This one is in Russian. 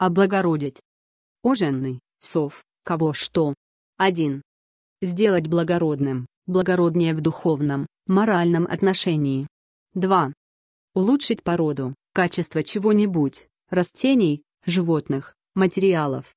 Облагородить. Оженный, сов, кого что. 1. Сделать благородным, благороднее в духовном, моральном отношении. 2. Улучшить породу, качество чего-нибудь, растений, животных, материалов,